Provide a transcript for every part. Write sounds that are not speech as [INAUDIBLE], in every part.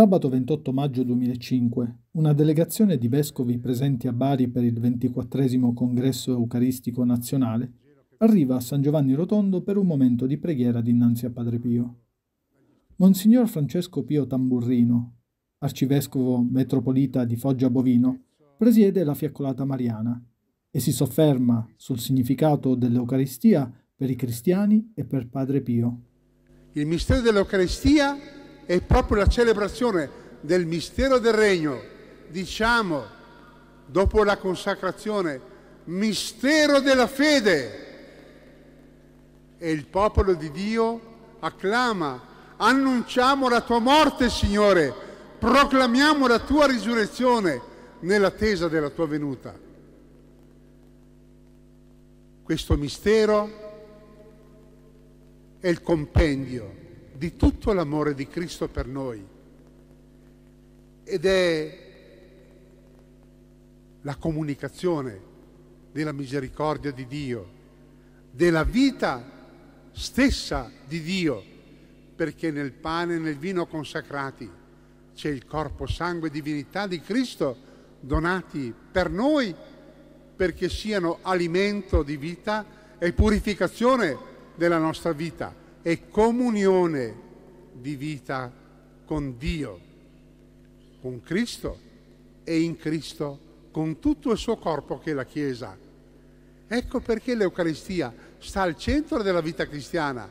Sabato 28 maggio 2005, una delegazione di vescovi presenti a Bari per il 24 Congresso Eucaristico Nazionale arriva a San Giovanni Rotondo per un momento di preghiera dinanzi a Padre Pio. Monsignor Francesco Pio Tamburrino, arcivescovo metropolita di Foggia Bovino, presiede la fiaccolata mariana e si sofferma sul significato dell'Eucaristia per i cristiani e per Padre Pio. Il mistero dell'Eucaristia è proprio la celebrazione del mistero del regno. Diciamo, dopo la consacrazione, mistero della fede. E il popolo di Dio acclama, annunciamo la tua morte, Signore, proclamiamo la tua risurrezione nell'attesa della tua venuta. Questo mistero è il compendio di tutto l'amore di Cristo per noi. Ed è la comunicazione della misericordia di Dio, della vita stessa di Dio, perché nel pane e nel vino consacrati c'è il corpo, sangue e divinità di Cristo donati per noi perché siano alimento di vita e purificazione della nostra vita e comunione di vita con Dio, con Cristo e in Cristo, con tutto il suo corpo che è la Chiesa. Ecco perché l'Eucaristia sta al centro della vita cristiana.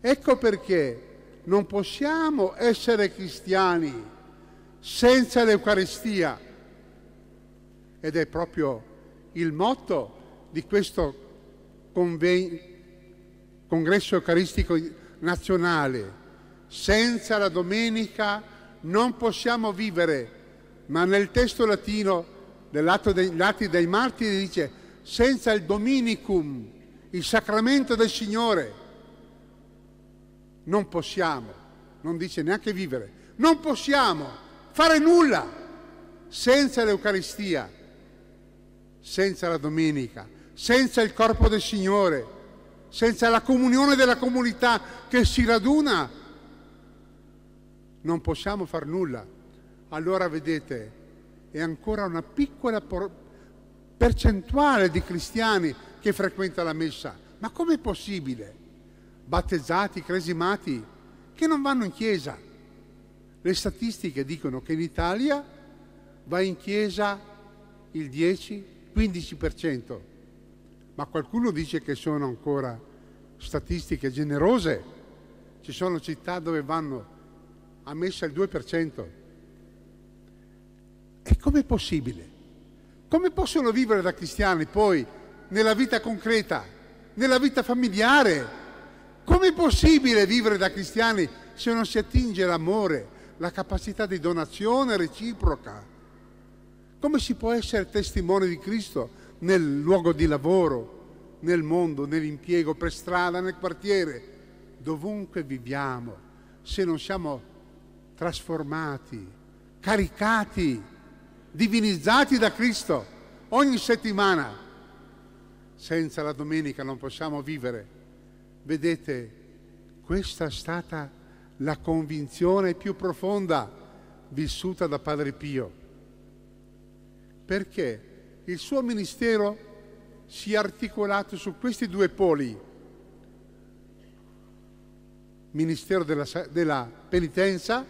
Ecco perché non possiamo essere cristiani senza l'Eucaristia. Ed è proprio il motto di questo convegno congresso eucaristico nazionale. Senza la domenica non possiamo vivere, ma nel testo latino dell'atto degli dei martiri dice senza il dominicum, il sacramento del Signore, non possiamo, non dice neanche vivere, non possiamo fare nulla senza l'Eucaristia, senza la domenica, senza il corpo del Signore senza la comunione della comunità che si raduna, non possiamo far nulla. Allora vedete, è ancora una piccola percentuale di cristiani che frequenta la messa. Ma com'è possibile? Battezzati, cresimati, che non vanno in chiesa. Le statistiche dicono che in Italia va in chiesa il 10-15% ma qualcuno dice che sono ancora statistiche generose. Ci sono città dove vanno a messa il 2%. E com'è possibile? Come possono vivere da cristiani poi nella vita concreta, nella vita familiare? Com'è possibile vivere da cristiani se non si attinge l'amore, la capacità di donazione reciproca? Come si può essere testimone di Cristo nel luogo di lavoro, nel mondo, nell'impiego, per strada, nel quartiere, dovunque viviamo, se non siamo trasformati, caricati, divinizzati da Cristo ogni settimana. Senza la domenica non possiamo vivere. Vedete, questa è stata la convinzione più profonda vissuta da Padre Pio. Perché il suo ministero si è articolato su questi due poli, ministero della, della penitenza,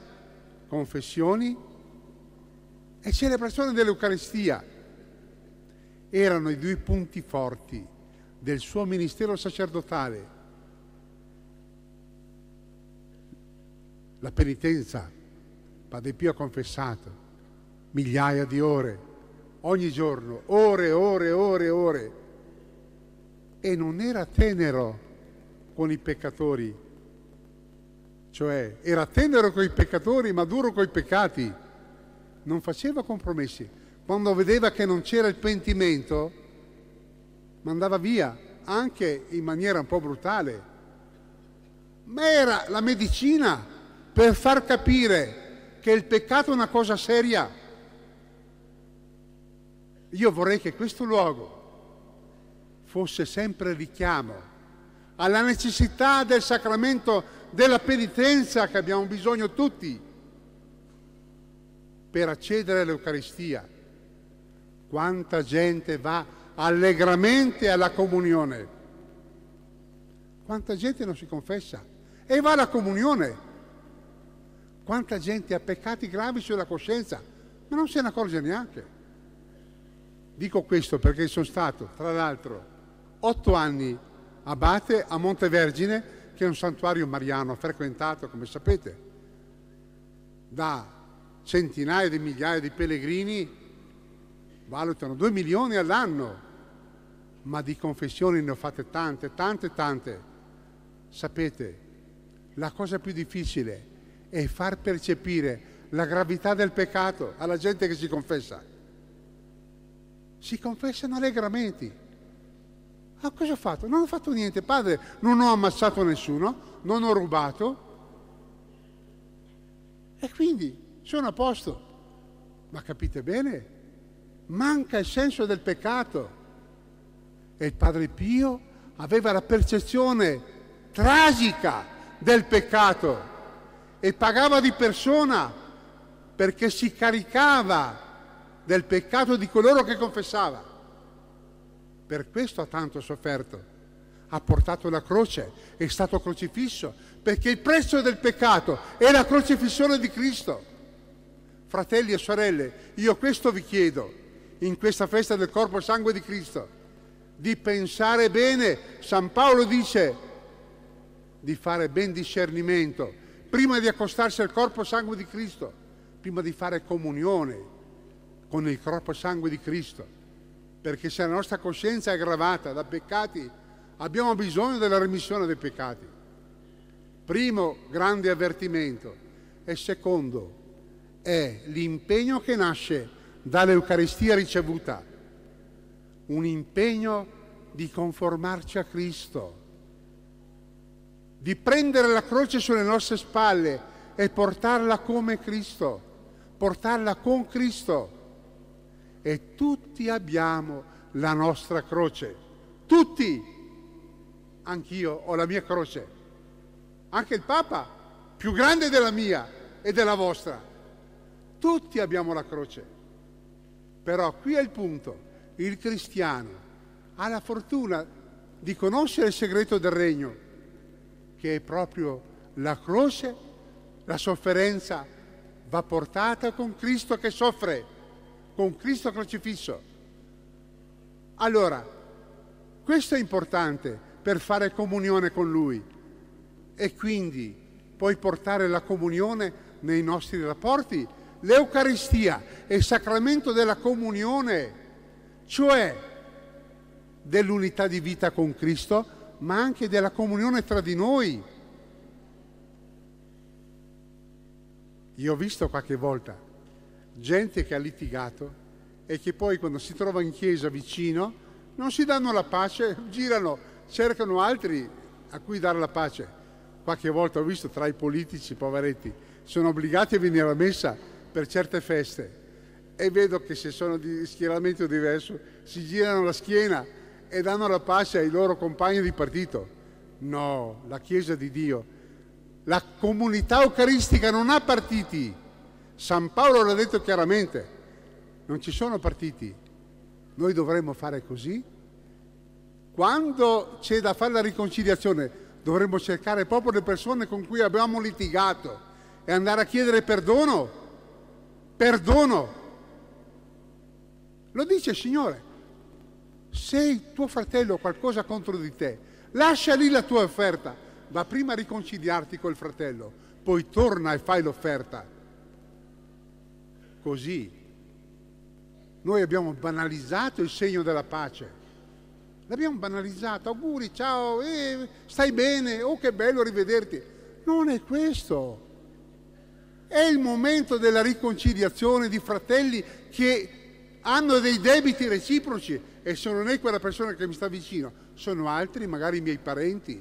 confessioni e celebrazione dell'Eucaristia. Erano i due punti forti del suo ministero sacerdotale. La penitenza, Padre Pio ha confessato migliaia di ore ogni giorno, ore, ore, ore, ore. E non era tenero con i peccatori, cioè era tenero con i peccatori ma duro con i peccati, non faceva compromessi. Quando vedeva che non c'era il pentimento, mandava via, anche in maniera un po' brutale. Ma era la medicina per far capire che il peccato è una cosa seria io vorrei che questo luogo fosse sempre richiamo alla necessità del sacramento della penitenza che abbiamo bisogno tutti per accedere all'Eucaristia. Quanta gente va allegramente alla comunione. Quanta gente non si confessa e va alla comunione. Quanta gente ha peccati gravi sulla coscienza, ma non se ne accorge neanche. Dico questo perché sono stato, tra l'altro, otto anni abate a Montevergine, che è un santuario mariano frequentato, come sapete, da centinaia di migliaia di pellegrini, valutano 2 milioni all'anno, ma di confessioni ne ho fatte tante, tante, tante. Sapete, la cosa più difficile è far percepire la gravità del peccato alla gente che si confessa si confessano allegramente. Ah, cosa ho fatto? Non ho fatto niente, padre, non ho ammazzato nessuno, non ho rubato. E quindi sono a posto. Ma capite bene? Manca il senso del peccato. E il padre Pio aveva la percezione tragica del peccato e pagava di persona perché si caricava del peccato di coloro che confessava. Per questo ha tanto sofferto. Ha portato la croce, è stato crocifisso, perché il prezzo del peccato è la crocifissione di Cristo. Fratelli e sorelle, io questo vi chiedo in questa festa del corpo e sangue di Cristo, di pensare bene. San Paolo dice di fare ben discernimento prima di accostarsi al corpo e sangue di Cristo, prima di fare comunione, con il corpo sangue di Cristo, perché se la nostra coscienza è gravata da peccati, abbiamo bisogno della remissione dei peccati. Primo grande avvertimento e secondo è l'impegno che nasce dall'Eucaristia ricevuta, un impegno di conformarci a Cristo, di prendere la croce sulle nostre spalle e portarla come Cristo, portarla con Cristo e tutti abbiamo la nostra croce. Tutti! Anch'io ho la mia croce. Anche il Papa, più grande della mia e della vostra. Tutti abbiamo la croce. Però qui è il punto. Il cristiano ha la fortuna di conoscere il segreto del regno, che è proprio la croce, la sofferenza va portata con Cristo che soffre con Cristo crocifisso. Allora, questo è importante per fare comunione con Lui e quindi poi portare la comunione nei nostri rapporti. L'Eucaristia è il sacramento della comunione, cioè dell'unità di vita con Cristo, ma anche della comunione tra di noi. Io ho visto qualche volta gente che ha litigato e che poi quando si trova in chiesa vicino non si danno la pace, girano, cercano altri a cui dare la pace. Qualche volta ho visto tra i politici, poveretti, sono obbligati a venire a messa per certe feste e vedo che se sono di schieramento diverso si girano la schiena e danno la pace ai loro compagni di partito. No, la Chiesa di Dio, la comunità eucaristica non ha partiti San Paolo l'ha detto chiaramente, non ci sono partiti, noi dovremmo fare così. Quando c'è da fare la riconciliazione dovremmo cercare proprio le persone con cui abbiamo litigato e andare a chiedere perdono, perdono. Lo dice il Signore, se il tuo fratello ha qualcosa contro di te, lascia lì la tua offerta, va prima a riconciliarti col fratello, poi torna e fai l'offerta così. Noi abbiamo banalizzato il segno della pace. L'abbiamo banalizzato, auguri, ciao, eh, stai bene, oh che bello rivederti. Non è questo. È il momento della riconciliazione di fratelli che hanno dei debiti reciproci e se non è quella persona che mi sta vicino, sono altri, magari i miei parenti,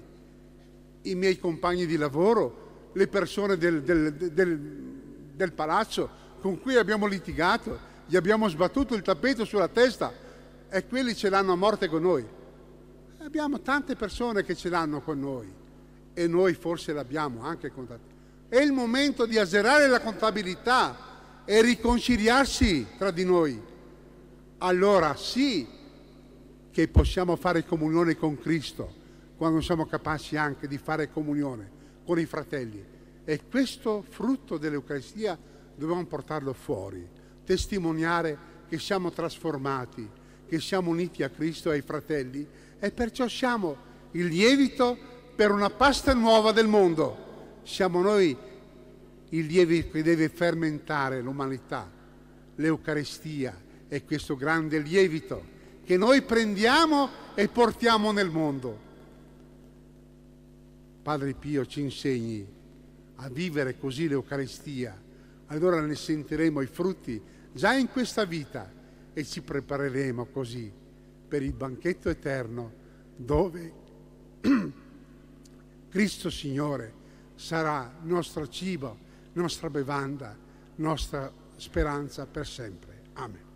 i miei compagni di lavoro, le persone del, del, del, del palazzo, con cui abbiamo litigato, gli abbiamo sbattuto il tappeto sulla testa e quelli ce l'hanno a morte con noi. Abbiamo tante persone che ce l'hanno con noi e noi forse l'abbiamo anche con tante. È il momento di azzerare la contabilità e riconciliarsi tra di noi. Allora sì che possiamo fare comunione con Cristo quando siamo capaci anche di fare comunione con i fratelli. E questo frutto dell'Eucaristia dobbiamo portarlo fuori, testimoniare che siamo trasformati, che siamo uniti a Cristo e ai fratelli e perciò siamo il lievito per una pasta nuova del mondo. Siamo noi il lievito che deve fermentare l'umanità, l'Eucaristia è questo grande lievito che noi prendiamo e portiamo nel mondo. Padre Pio ci insegni a vivere così l'Eucaristia allora ne sentiremo i frutti già in questa vita e ci prepareremo così per il banchetto eterno dove [CLEARS THROAT] Cristo Signore sarà nostro cibo, nostra bevanda, nostra speranza per sempre. Amen.